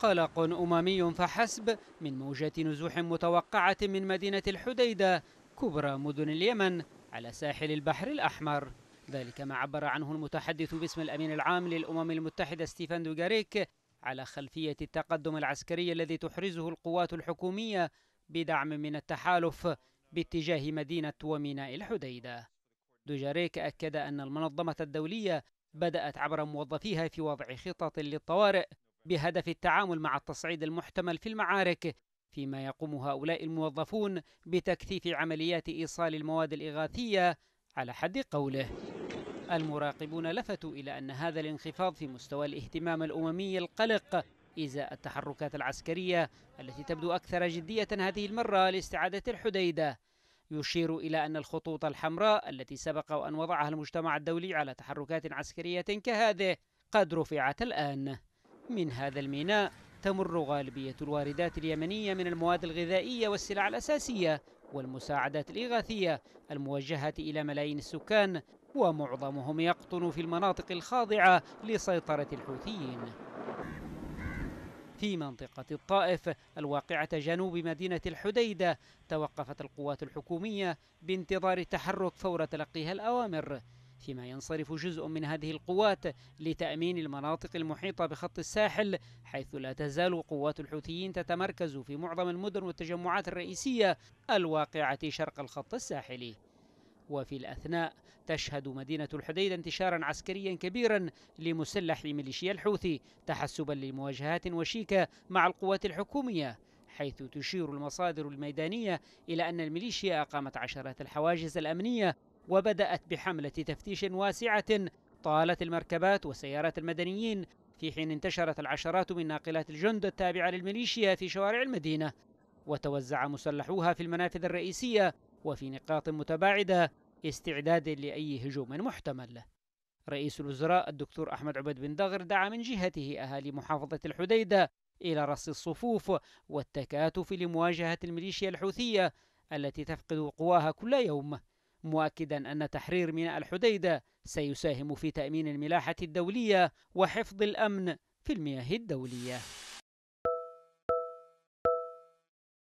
قلق أممي فحسب من موجة نزوح متوقعة من مدينة الحديدة كبرى مدن اليمن على ساحل البحر الأحمر ذلك ما عبر عنه المتحدث باسم الأمين العام للأمم المتحدة ستيفان دوغاريك على خلفية التقدم العسكري الذي تحرزه القوات الحكومية بدعم من التحالف باتجاه مدينة وميناء الحديدة دوجاريك أكد أن المنظمة الدولية بدأت عبر موظفيها في وضع خطط للطوارئ بهدف التعامل مع التصعيد المحتمل في المعارك فيما يقوم هؤلاء الموظفون بتكثيف عمليات إيصال المواد الإغاثية على حد قوله المراقبون لفتوا إلى أن هذا الانخفاض في مستوى الاهتمام الأممي القلق إزاء التحركات العسكرية التي تبدو أكثر جدية هذه المرة لاستعادة الحديدة يشير إلى أن الخطوط الحمراء التي سبق وأن وضعها المجتمع الدولي على تحركات عسكرية كهذه قد رفعت الآن من هذا الميناء تمر غالبية الواردات اليمنية من المواد الغذائية والسلع الأساسية والمساعدات الإغاثية الموجهة إلى ملايين السكان ومعظمهم يقطن في المناطق الخاضعة لسيطرة الحوثيين في منطقة الطائف الواقعة جنوب مدينة الحديدة توقفت القوات الحكومية بانتظار تحرك فور تلقيها الأوامر فيما ينصرف جزء من هذه القوات لتأمين المناطق المحيطة بخط الساحل حيث لا تزال قوات الحوثيين تتمركز في معظم المدن والتجمعات الرئيسية الواقعة شرق الخط الساحلي وفي الأثناء تشهد مدينة الحديدة انتشارا عسكريا كبيرا لمسلح ميليشيا الحوثي تحسبا لمواجهات وشيكة مع القوات الحكومية حيث تشير المصادر الميدانية إلى أن الميليشيا أقامت عشرات الحواجز الأمنية وبدأت بحملة تفتيش واسعة طالت المركبات وسيارات المدنيين في حين انتشرت العشرات من ناقلات الجند التابعة للميليشيا في شوارع المدينة وتوزع مسلحوها في المنافذ الرئيسية وفي نقاط متباعدة استعدادا لأي هجوم محتمل رئيس الوزراء الدكتور أحمد عبد بن دغر دعا من جهته أهالي محافظة الحديدة إلى رص الصفوف والتكاتف لمواجهة الميليشيا الحوثية التي تفقد قواها كل يوم مؤكدا أن تحرير ميناء الحديدة سيساهم في تأمين الملاحة الدولية وحفظ الأمن في المياه الدولية